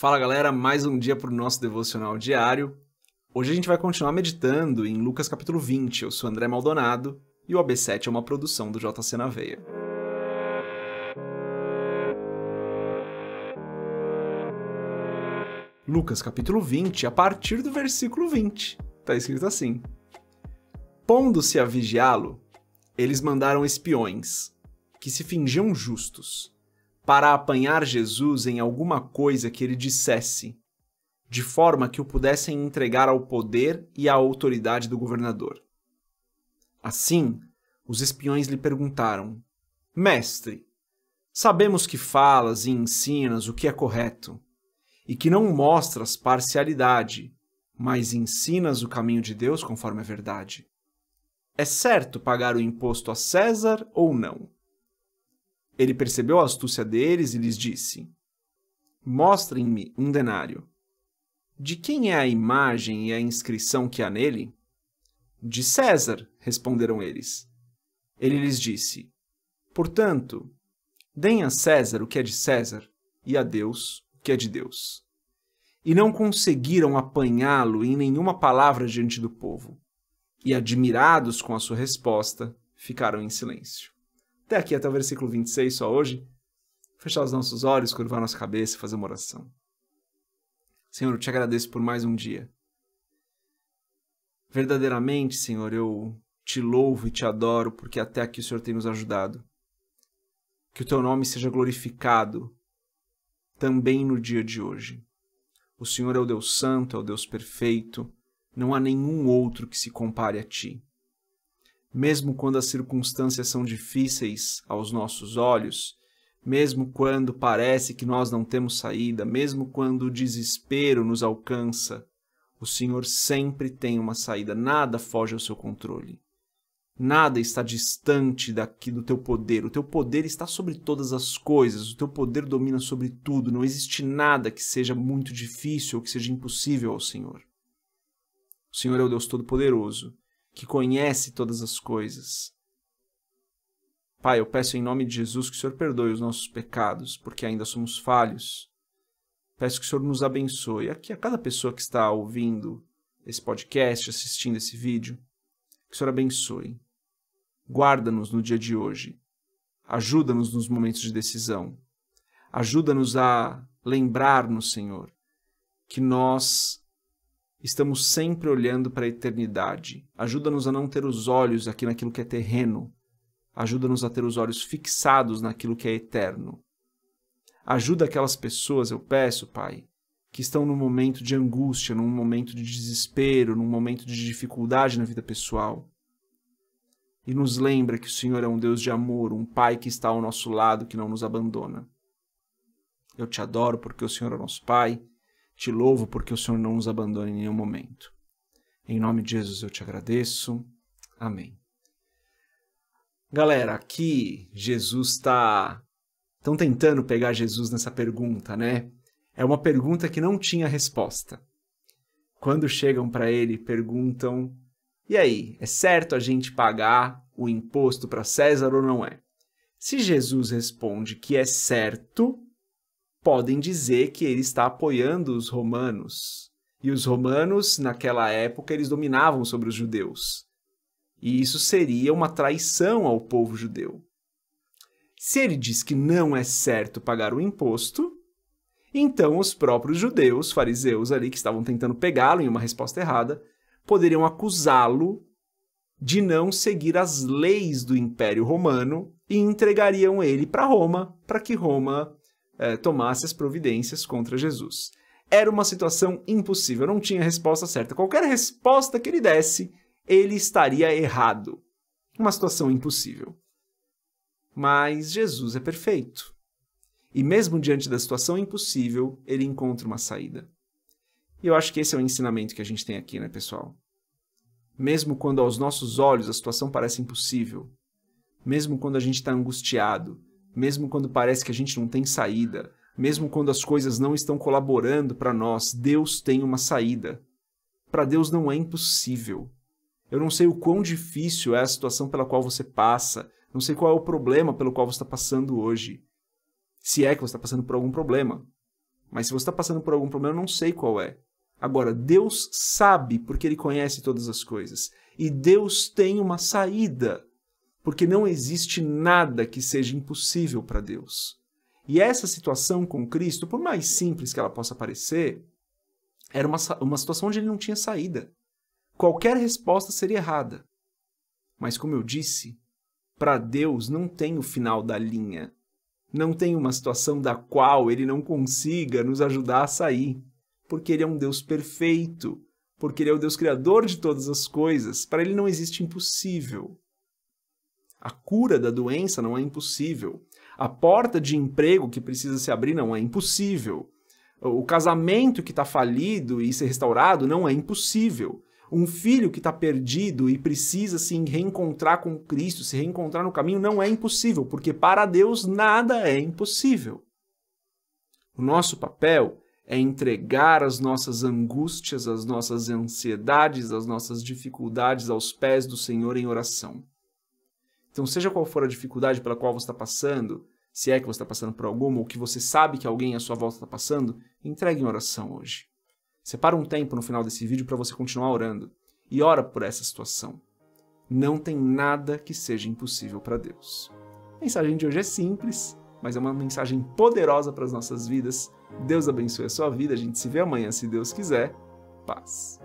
Fala galera, mais um dia para o nosso devocional diário. Hoje a gente vai continuar meditando em Lucas capítulo 20. Eu sou André Maldonado e o AB7 é uma produção do JC na Veia. Lucas capítulo 20, a partir do versículo 20. Está escrito assim: Pondo-se a vigiá-lo, eles mandaram espiões, que se fingiam justos para apanhar Jesus em alguma coisa que ele dissesse, de forma que o pudessem entregar ao poder e à autoridade do governador. Assim, os espiões lhe perguntaram: Mestre, sabemos que falas e ensinas o que é correto, e que não mostras parcialidade, mas ensinas o caminho de Deus conforme a verdade. É certo pagar o imposto a César ou não? Ele percebeu a astúcia deles e lhes disse: Mostrem-me um denário. De quem é a imagem e a inscrição que há nele? De César, responderam eles. Ele lhes disse: Portanto, deem a César o que é de César e a Deus o que é de Deus. E não conseguiram apanhá-lo em nenhuma palavra diante do povo. E admirados com a sua resposta, ficaram em silêncio até aqui, até o versículo 26 só hoje, fechar os nossos olhos, curvar nossa cabeça e fazer uma oração. Senhor, eu te agradeço por mais um dia. Verdadeiramente, Senhor, eu te louvo e te adoro porque até aqui o Senhor tem nos ajudado. Que o teu nome seja glorificado também no dia de hoje. O Senhor é o Deus Santo, é o Deus Perfeito, não há nenhum outro que se compare a ti mesmo quando as circunstâncias são difíceis aos nossos olhos, mesmo quando parece que nós não temos saída, mesmo quando o desespero nos alcança, o Senhor sempre tem uma saída, nada foge ao seu controle. Nada está distante daqui do teu poder. O teu poder está sobre todas as coisas, o teu poder domina sobre tudo. Não existe nada que seja muito difícil ou que seja impossível ao Senhor. O Senhor é o Deus Todo-Poderoso que conhece todas as coisas. Pai, eu peço em nome de Jesus que o Senhor perdoe os nossos pecados, porque ainda somos falhos. Peço que o Senhor nos abençoe. Aqui a cada pessoa que está ouvindo esse podcast, assistindo esse vídeo, que o Senhor abençoe. Guarda-nos no dia de hoje. Ajuda-nos nos momentos de decisão. Ajuda-nos a lembrar-nos, Senhor, que nós estamos sempre olhando para a eternidade. Ajuda-nos a não ter os olhos aqui naquilo que é terreno. Ajuda-nos a ter os olhos fixados naquilo que é eterno. Ajuda aquelas pessoas, eu peço, Pai, que estão num momento de angústia, num momento de desespero, num momento de dificuldade na vida pessoal. E nos lembra que o Senhor é um Deus de amor, um Pai que está ao nosso lado, que não nos abandona. Eu te adoro porque o Senhor é nosso Pai te louvo porque o Senhor não nos abandona em nenhum momento. Em nome de Jesus eu te agradeço. Amém. Galera, aqui Jesus está. Estão tentando pegar Jesus nessa pergunta, né? É uma pergunta que não tinha resposta. Quando chegam para ele, perguntam: e aí, é certo a gente pagar o imposto para César ou não é? Se Jesus responde que é certo, podem dizer que ele está apoiando os romanos. E os romanos, naquela época, eles dominavam sobre os judeus. E isso seria uma traição ao povo judeu. Se ele diz que não é certo pagar o imposto, então os próprios judeus, fariseus ali que estavam tentando pegá-lo em uma resposta errada, poderiam acusá-lo de não seguir as leis do Império Romano e entregariam ele para Roma, para que Roma é, tomasse as providências contra Jesus. Era uma situação impossível, não tinha resposta certa. Qualquer resposta que ele desse, ele estaria errado. Uma situação impossível. Mas Jesus é perfeito. E mesmo diante da situação impossível, ele encontra uma saída. E eu acho que esse é o ensinamento que a gente tem aqui, né, pessoal? Mesmo quando aos nossos olhos a situação parece impossível, mesmo quando a gente está angustiado, mesmo quando parece que a gente não tem saída, mesmo quando as coisas não estão colaborando para nós, Deus tem uma saída. Para Deus não é impossível. Eu não sei o quão difícil é a situação pela qual você passa, não sei qual é o problema pelo qual você está passando hoje. Se é que você está passando por algum problema. Mas se você está passando por algum problema, eu não sei qual é. Agora, Deus sabe porque Ele conhece todas as coisas. E Deus tem uma saída porque não existe nada que seja impossível para Deus. E essa situação com Cristo, por mais simples que ela possa parecer, era uma, uma situação onde ele não tinha saída. Qualquer resposta seria errada. Mas, como eu disse, para Deus não tem o final da linha. Não tem uma situação da qual ele não consiga nos ajudar a sair. Porque ele é um Deus perfeito. Porque ele é o Deus criador de todas as coisas. Para ele não existe impossível. A cura da doença não é impossível. A porta de emprego que precisa se abrir não é impossível. O casamento que está falido e ser restaurado não é impossível. Um filho que está perdido e precisa se reencontrar com Cristo, se reencontrar no caminho, não é impossível, porque para Deus nada é impossível. O nosso papel é entregar as nossas angústias, as nossas ansiedades, as nossas dificuldades aos pés do Senhor em oração. Então, seja qual for a dificuldade pela qual você está passando, se é que você está passando por alguma, ou que você sabe que alguém à sua volta está passando, entregue em oração hoje. Separa um tempo no final desse vídeo para você continuar orando e ora por essa situação. Não tem nada que seja impossível para Deus. A mensagem de hoje é simples, mas é uma mensagem poderosa para as nossas vidas. Deus abençoe a sua vida, a gente se vê amanhã se Deus quiser. Paz.